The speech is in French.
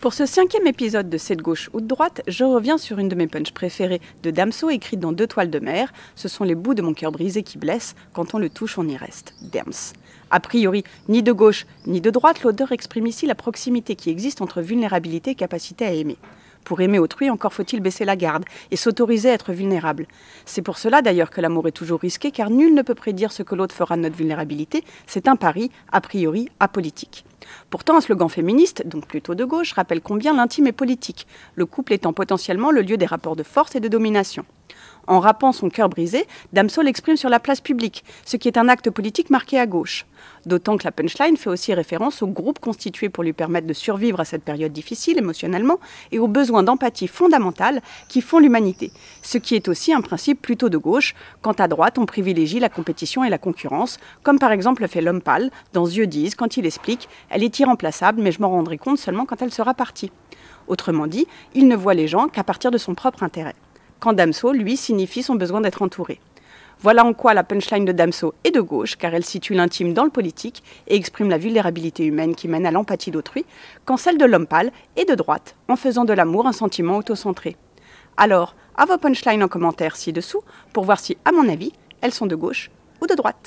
Pour ce cinquième épisode de C'est gauche ou de droite, je reviens sur une de mes punches préférées de Damso écrite dans Deux toiles de mer. Ce sont les bouts de mon cœur brisé qui blessent, quand on le touche on y reste. Dams. A priori, ni de gauche ni de droite, l'odeur exprime ici la proximité qui existe entre vulnérabilité et capacité à aimer. Pour aimer autrui, encore faut-il baisser la garde et s'autoriser à être vulnérable. C'est pour cela d'ailleurs que l'amour est toujours risqué, car nul ne peut prédire ce que l'autre fera de notre vulnérabilité. C'est un pari, a priori, apolitique. Pourtant, un slogan féministe, donc plutôt de gauche, rappelle combien l'intime est politique, le couple étant potentiellement le lieu des rapports de force et de domination en rappant son cœur brisé, Damso l'exprime sur la place publique, ce qui est un acte politique marqué à gauche. D'autant que la punchline fait aussi référence au groupe constitué pour lui permettre de survivre à cette période difficile émotionnellement et aux besoins d'empathie fondamentale qui font l'humanité, ce qui est aussi un principe plutôt de gauche, quand à droite on privilégie la compétition et la concurrence, comme par exemple le fait l'homme pâle dans Yeux disent quand il explique « elle est irremplaçable mais je m'en rendrai compte seulement quand elle sera partie ». Autrement dit, il ne voit les gens qu'à partir de son propre intérêt quand Damso, lui, signifie son besoin d'être entouré. Voilà en quoi la punchline de Damso est de gauche, car elle situe l'intime dans le politique et exprime la vulnérabilité humaine qui mène à l'empathie d'autrui, quand celle de l'homme pâle est de droite, en faisant de l'amour un sentiment autocentré. Alors, à vos punchlines en commentaire ci-dessous pour voir si, à mon avis, elles sont de gauche ou de droite.